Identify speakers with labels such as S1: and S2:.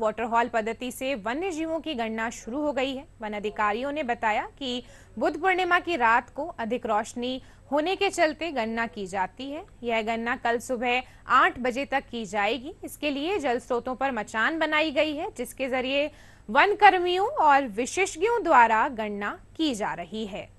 S1: water hole पद्धति से वन्य जीवों की गणना शुरू हो गई है वन अधिकारियों ने बताया कि बुद्ध पूर्णिमा की रात को अधिक रोशनी होने के चलते गणना की जाती है यह गणना कल सुबह आठ बजे तक की जाएगी इसके लिए जल स्रोतों पर मचान बनाई गई है जिसके जरिए वन कर्मियों और विशेषज्ञों द्वारा गणना की जा रही है